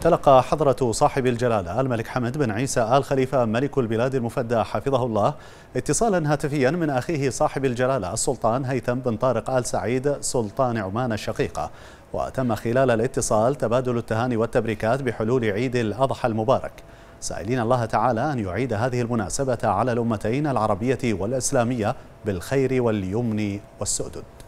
تلقى حضرة صاحب الجلالة الملك حمد بن عيسى آل خليفة ملك البلاد المفدى حفظه الله اتصالا هاتفيا من أخيه صاحب الجلالة السلطان هيثم بن طارق آل سعيد سلطان عمان الشقيقة وتم خلال الاتصال تبادل التهاني والتبريكات بحلول عيد الأضحى المبارك سائلين الله تعالى أن يعيد هذه المناسبة على الأمتين العربية والإسلامية بالخير واليمن والسؤدد